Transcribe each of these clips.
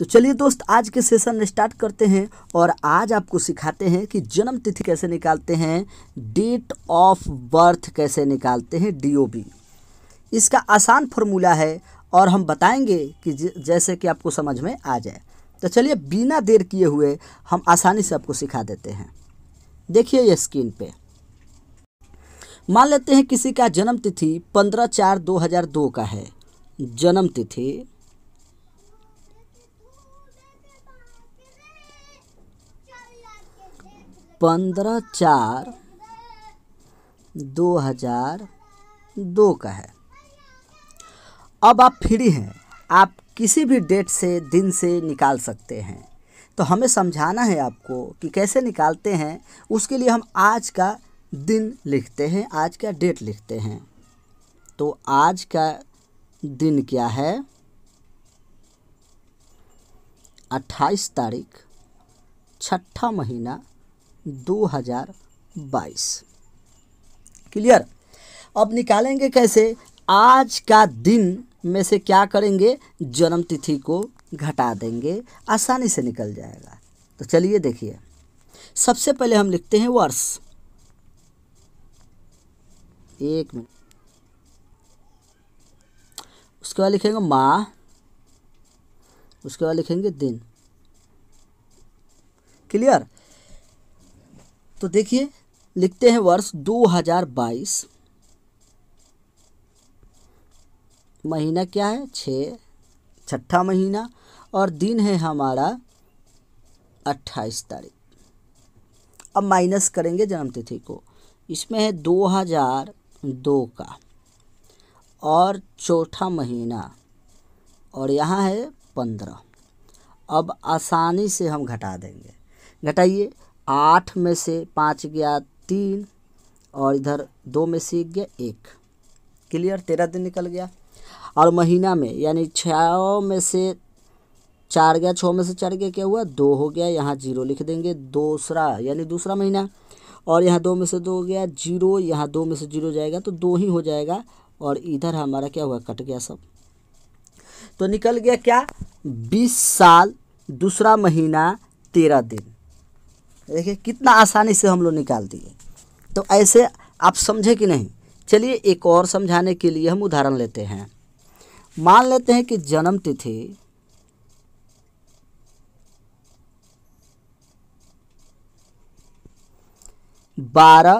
तो चलिए दोस्त आज के सेशन स्टार्ट करते हैं और आज आपको सिखाते हैं कि जन्म तिथि कैसे निकालते हैं डेट ऑफ बर्थ कैसे निकालते हैं डी इसका आसान फॉर्मूला है और हम बताएंगे कि जैसे कि आपको समझ में आ जाए तो चलिए बिना देर किए हुए हम आसानी से आपको सिखा देते हैं देखिए ये स्क्रीन पे मान लेते हैं किसी का जन्म तिथि पंद्रह चार दो हज़ार दो का है जन्म तिथि पंद्रह चार दो हज़ार दो का है अब आप फ्री हैं आप किसी भी डेट से दिन से निकाल सकते हैं तो हमें समझाना है आपको कि कैसे निकालते हैं उसके लिए हम आज का दिन लिखते हैं आज का डेट लिखते हैं तो आज का दिन क्या है अट्ठाईस तारीख छठा महीना 2022 क्लियर अब निकालेंगे कैसे आज का दिन में से क्या करेंगे जन्म तिथि को घटा देंगे आसानी से निकल जाएगा तो चलिए देखिए सबसे पहले हम लिखते हैं वर्ष एक मिनट उसके बाद लिखेंगे माह उसके बाद लिखेंगे दिन क्लियर तो देखिए लिखते हैं वर्ष 2022 महीना क्या है छ छठा महीना और दिन है हमारा अट्ठाईस तारीख अब माइनस करेंगे जन्मतिथि को इसमें है 2002 का और चौथा महीना और यहाँ है पंद्रह अब आसानी से हम घटा देंगे घटाइए आठ में से पाँच गया तीन और इधर दो में से एक गया एक क्लियर तेरह दिन निकल गया और महीना में यानी छ में से चार गया छः में से चार गया क्या हुआ दो हो गया यहाँ जीरो लिख देंगे दूसरा यानी दूसरा महीना और यहाँ दो में से दो हो गया जीरो यहाँ दो में से जीरो जाएगा तो दो ही हो जाएगा और इधर हमारा क्या हुआ कट गया सब तो निकल गया क्या बीस साल दूसरा महीना तेरह दिन देखिए कितना आसानी से हम लोग निकाल दिए तो ऐसे आप समझे कि नहीं चलिए एक और समझाने के लिए हम उदाहरण लेते हैं मान लेते हैं कि जन्म तिथि बारह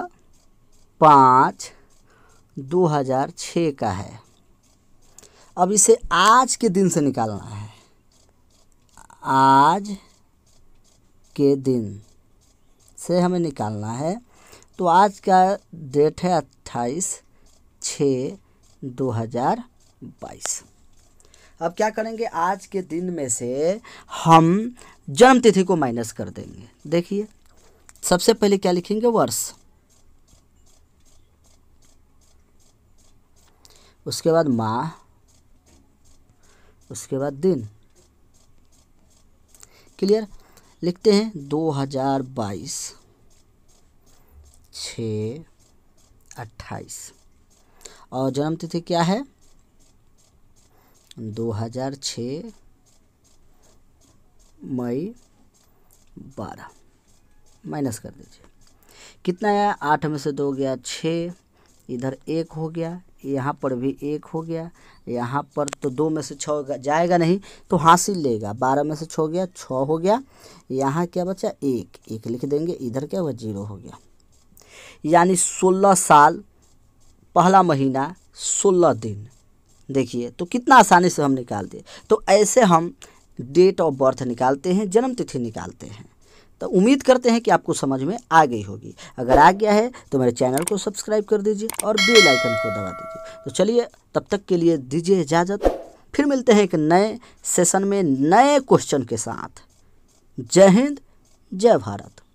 पाँच दो हज़ार छः का है अब इसे आज के दिन से निकालना है आज के दिन से हमें निकालना है तो आज का डेट है अट्ठाईस छः दो हज़ार बाईस अब क्या करेंगे आज के दिन में से हम जन्म तिथि को माइनस कर देंगे देखिए सबसे पहले क्या लिखेंगे वर्ष उसके बाद माह उसके बाद दिन क्लियर लिखते हैं 2022 छ अट्ठाईस और जन्म तिथि क्या है 2006 मई 12 माइनस कर दीजिए कितना आया आठ में से दो गया छः इधर एक हो गया यहाँ पर भी एक हो गया यहाँ पर तो दो में से छः जाएगा नहीं तो हासिल लेगा बारह में से छः गया छः हो गया यहाँ क्या बचा एक एक लिख देंगे इधर क्या हुआ जीरो हो गया यानी सोलह साल पहला महीना सोलह दिन देखिए तो कितना आसानी से हम निकाल दिए तो ऐसे हम डेट ऑफ बर्थ निकालते हैं जन्म तिथि निकालते हैं तो उम्मीद करते हैं कि आपको समझ में आ गई होगी अगर आ गया है तो मेरे चैनल को सब्सक्राइब कर दीजिए और बेल आइकन को दबा दीजिए तो चलिए तब तक के लिए दीजिए इजाज़त फिर मिलते हैं एक नए सेशन में नए क्वेश्चन के साथ जय हिंद जय भारत